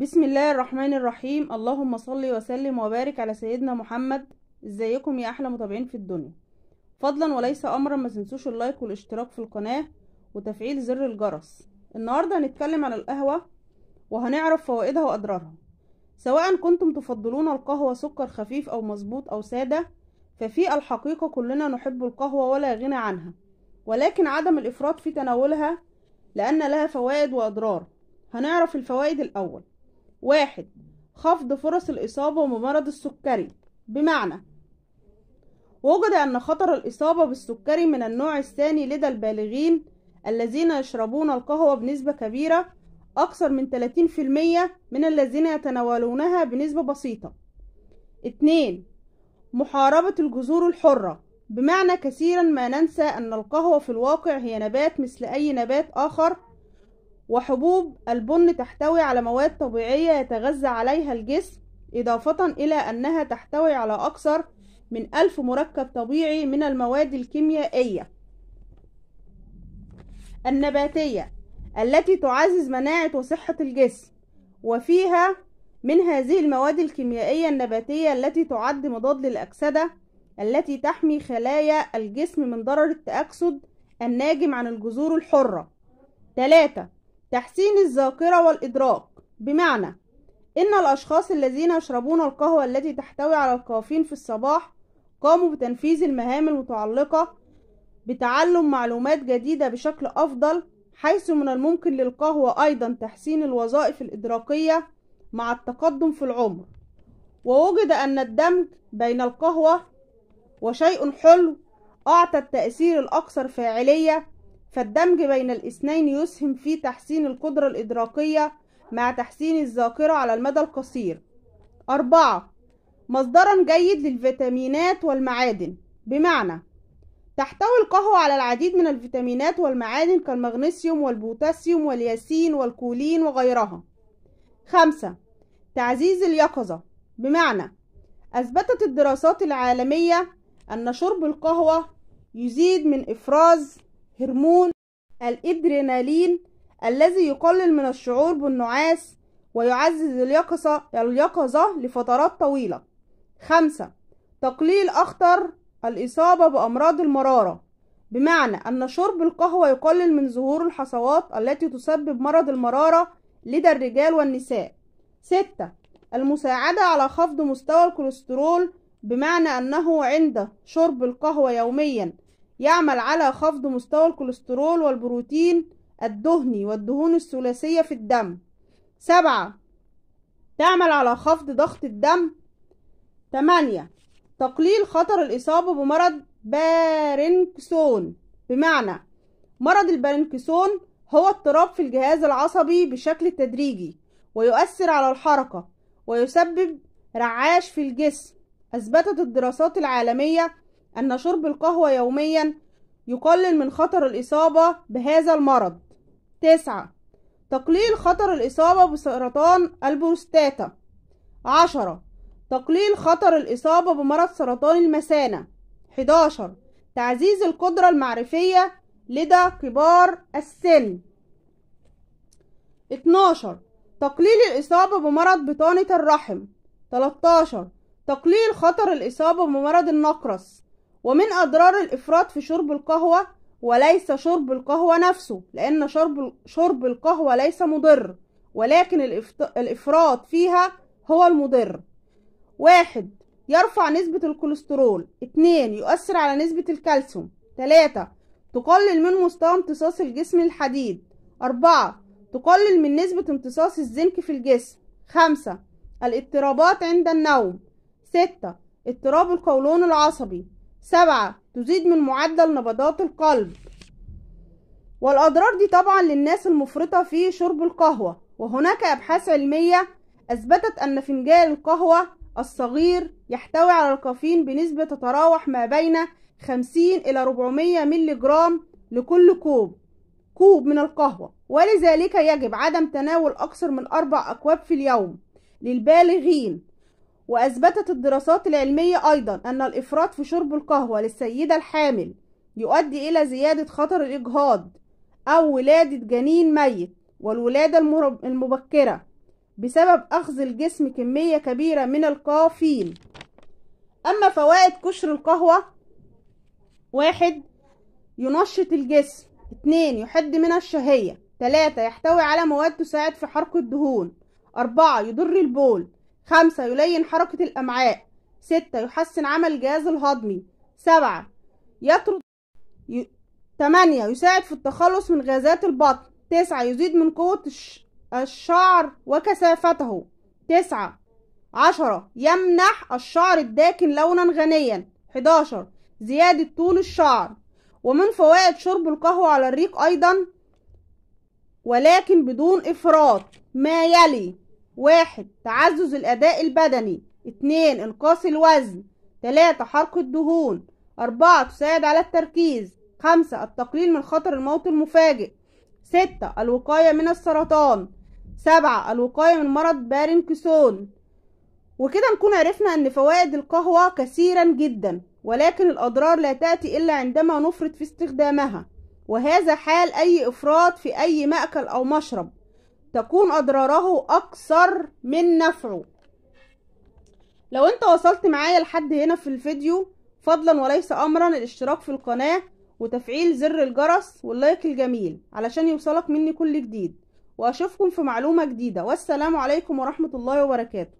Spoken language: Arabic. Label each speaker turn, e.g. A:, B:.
A: بسم الله الرحمن الرحيم اللهم صل وسلم وبارك على سيدنا محمد ازيكم يا احلى متابعين في الدنيا فضلا وليس امرا ما تنسوش اللايك والاشتراك في القناه وتفعيل زر الجرس النهارده هنتكلم عن القهوه وهنعرف فوائدها واضرارها سواء كنتم تفضلون القهوه سكر خفيف او مظبوط او ساده ففي الحقيقه كلنا نحب القهوه ولا غنى عنها ولكن عدم الافراط في تناولها لان لها فوائد واضرار هنعرف الفوائد الاول واحد خفض فرص الإصابة بمرض السكري بمعنى وجد أن خطر الإصابة بالسكري من النوع الثاني لدى البالغين الذين يشربون القهوة بنسبة كبيرة أكثر من 30% من الذين يتناولونها بنسبة بسيطة 2 محاربة الجذور الحرة بمعنى كثيرا ما ننسى أن القهوة في الواقع هي نبات مثل أي نبات آخر وحبوب البن تحتوي على مواد طبيعية يتغذى عليها الجسم إضافة إلى أنها تحتوي على أكثر من ألف مركب طبيعي من المواد الكيميائية النباتية التي تعزز مناعة وصحة الجسم وفيها من هذه المواد الكيميائية النباتية التي تعد مضاد للأكسدة التي تحمي خلايا الجسم من ضرر التأكسد الناجم عن الجذور الحرة 3 تحسين الذاكرة والإدراك بمعنى إن الأشخاص الذين يشربون القهوة التي تحتوي على الكافيين في الصباح قاموا بتنفيذ المهام المتعلقة بتعلم معلومات جديدة بشكل أفضل حيث من الممكن للقهوة أيضا تحسين الوظائف الإدراكية مع التقدم في العمر ووجد أن الدمج بين القهوة وشيء حلو أعطى التأثير الأكثر فاعلية فالدمج بين الاثنين يسهم في تحسين القدرة الإدراكية مع تحسين الذاكرة على المدى القصير أربعة مصدرا جيد للفيتامينات والمعادن بمعنى تحتوي القهوة على العديد من الفيتامينات والمعادن كالمغنيسيوم والبوتاسيوم والياسين والكولين وغيرها خمسة تعزيز اليقظة بمعنى أثبتت الدراسات العالمية أن شرب القهوة يزيد من إفراز هرمون الإدرينالين الذي يقلل من الشعور بالنعاس ويعزز اليقظة, اليقظة لفترات طويلة خمسة تقليل أخطر الإصابة بأمراض المرارة بمعنى أن شرب القهوة يقلل من ظهور الحصوات التي تسبب مرض المرارة لدى الرجال والنساء ستة المساعدة على خفض مستوى الكوليسترول بمعنى أنه عند شرب القهوة يوميا يعمل على خفض مستوى الكوليسترول والبروتين الدهني والدهون الثلاثية في الدم سبعة تعمل على خفض ضغط الدم تمانية تقليل خطر الإصابة بمرض بارنكسون بمعنى مرض البارنكسون هو اضطراب في الجهاز العصبي بشكل تدريجي ويؤثر على الحركة ويسبب رعاش في الجسم أثبتت الدراسات العالمية أن شرب القهوة يوميا يقلل من خطر الإصابة بهذا المرض تسعة تقليل خطر الإصابة بسرطان البروستاتا عشرة تقليل خطر الإصابة بمرض سرطان المثانة 11 تعزيز القدرة المعرفية لدى كبار السن 12 تقليل الإصابة بمرض بطانة الرحم 13 تقليل خطر الإصابة بمرض النقرس ومن أضرار الإفراط في شرب القهوة وليس شرب القهوة نفسه لأن شرب, شرب القهوة ليس مضر ولكن الإفراط فيها هو المضر واحد يرفع نسبة الكوليسترول اتنين يؤثر على نسبة الكالسيوم تلاتة تقلل من مستوى امتصاص الجسم الحديد أربعة تقلل من نسبة امتصاص الزنك في الجسم خمسة الاضطرابات عند النوم ستة اضطراب القولون العصبي سبعة تزيد من معدل نبضات القلب والأضرار دي طبعا للناس المفرطة في شرب القهوة وهناك أبحاث علمية أثبتت أن فنجان القهوة الصغير يحتوي على الكافيين بنسبة تتراوح ما بين 50 إلى 400 ميلي جرام لكل كوب كوب من القهوة ولذلك يجب عدم تناول أكثر من أربع أكواب في اليوم للبالغين وأثبتت الدراسات العلمية أيضا أن الإفراط في شرب القهوة للسيدة الحامل يؤدي إلى زيادة خطر الإجهاض أو ولادة جنين ميت والولادة المبكرة بسبب أخذ الجسم كمية كبيرة من الكافيين أما فوائد كشر القهوة واحد ينشط الجسم اتنين يحد من الشهية تلاتة يحتوي على مواد تساعد في حرق الدهون أربعة يضر البول خمسة يلين حركة الأمعاء ستة يحسن عمل الجهاز الهضمي سبعة يطرد ي... تمانية يساعد في التخلص من غازات البطن تسعة يزيد من قوة الش... الشعر وكثافته تسعة عشرة يمنح الشعر الداكن لونا غنيا حداشر زيادة طول الشعر ومن فوائد شرب القهوة على الريق أيضا ولكن بدون إفراط ما يلي واحد تعزز الأداء البدني اتنين إنقاص الوزن تلاتة حرق الدهون أربعة تساعد على التركيز خمسة التقليل من خطر الموت المفاجئ ستة الوقاية من السرطان سبعة الوقاية من مرض بارنكسون وكده نكون عرفنا أن فوائد القهوة كثيرا جدا ولكن الأضرار لا تأتي إلا عندما نفرط في استخدامها وهذا حال أي إفراط في أي مأكل أو مشرب تكون أضراره أكثر من نفعه لو انت وصلت معايا لحد هنا في الفيديو فضلا وليس أمرا الاشتراك في القناة وتفعيل زر الجرس واللايك الجميل علشان يوصلك مني كل جديد وأشوفكم في معلومة جديدة والسلام عليكم ورحمة الله وبركاته